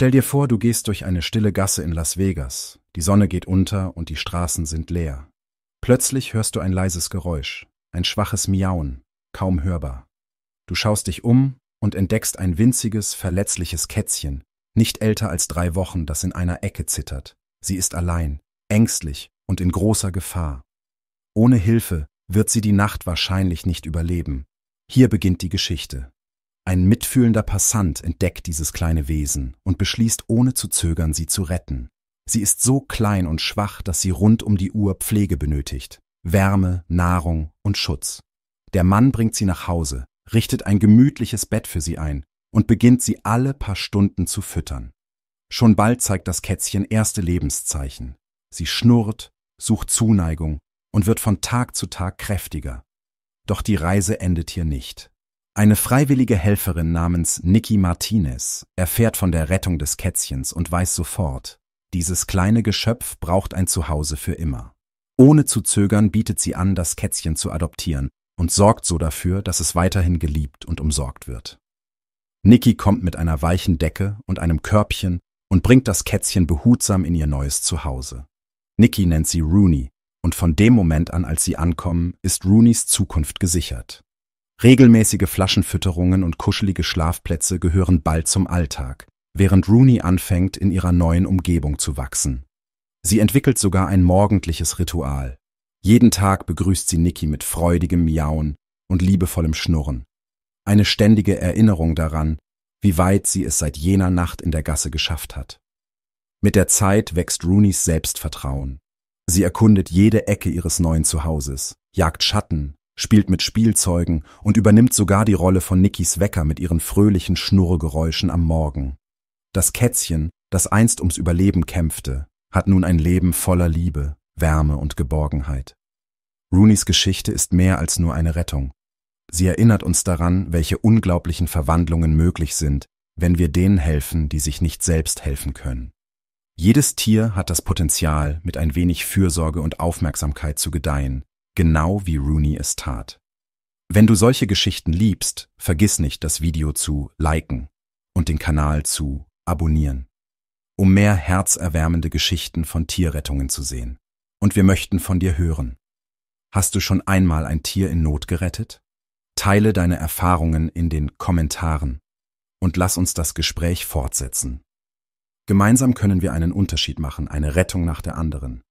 Stell dir vor, du gehst durch eine stille Gasse in Las Vegas, die Sonne geht unter und die Straßen sind leer. Plötzlich hörst du ein leises Geräusch, ein schwaches Miauen, kaum hörbar. Du schaust dich um und entdeckst ein winziges, verletzliches Kätzchen, nicht älter als drei Wochen, das in einer Ecke zittert. Sie ist allein, ängstlich und in großer Gefahr. Ohne Hilfe wird sie die Nacht wahrscheinlich nicht überleben. Hier beginnt die Geschichte. Ein mitfühlender Passant entdeckt dieses kleine Wesen und beschließt ohne zu zögern, sie zu retten. Sie ist so klein und schwach, dass sie rund um die Uhr Pflege benötigt, Wärme, Nahrung und Schutz. Der Mann bringt sie nach Hause, richtet ein gemütliches Bett für sie ein und beginnt sie alle paar Stunden zu füttern. Schon bald zeigt das Kätzchen erste Lebenszeichen. Sie schnurrt, sucht Zuneigung und wird von Tag zu Tag kräftiger. Doch die Reise endet hier nicht. Eine freiwillige Helferin namens Nikki Martinez erfährt von der Rettung des Kätzchens und weiß sofort, dieses kleine Geschöpf braucht ein Zuhause für immer. Ohne zu zögern bietet sie an, das Kätzchen zu adoptieren und sorgt so dafür, dass es weiterhin geliebt und umsorgt wird. Nikki kommt mit einer weichen Decke und einem Körbchen und bringt das Kätzchen behutsam in ihr neues Zuhause. Nikki nennt sie Rooney und von dem Moment an, als sie ankommen, ist Rooneys Zukunft gesichert. Regelmäßige Flaschenfütterungen und kuschelige Schlafplätze gehören bald zum Alltag, während Rooney anfängt, in ihrer neuen Umgebung zu wachsen. Sie entwickelt sogar ein morgendliches Ritual. Jeden Tag begrüßt sie Nikki mit freudigem Miauen und liebevollem Schnurren. Eine ständige Erinnerung daran, wie weit sie es seit jener Nacht in der Gasse geschafft hat. Mit der Zeit wächst Roonies Selbstvertrauen. Sie erkundet jede Ecke ihres neuen Zuhauses, jagt Schatten spielt mit Spielzeugen und übernimmt sogar die Rolle von Nickys Wecker mit ihren fröhlichen Schnurrgeräuschen am Morgen. Das Kätzchen, das einst ums Überleben kämpfte, hat nun ein Leben voller Liebe, Wärme und Geborgenheit. Rooneys Geschichte ist mehr als nur eine Rettung. Sie erinnert uns daran, welche unglaublichen Verwandlungen möglich sind, wenn wir denen helfen, die sich nicht selbst helfen können. Jedes Tier hat das Potenzial, mit ein wenig Fürsorge und Aufmerksamkeit zu gedeihen, genau wie Rooney es tat. Wenn du solche Geschichten liebst, vergiss nicht, das Video zu liken und den Kanal zu abonnieren, um mehr herzerwärmende Geschichten von Tierrettungen zu sehen. Und wir möchten von dir hören. Hast du schon einmal ein Tier in Not gerettet? Teile deine Erfahrungen in den Kommentaren und lass uns das Gespräch fortsetzen. Gemeinsam können wir einen Unterschied machen, eine Rettung nach der anderen.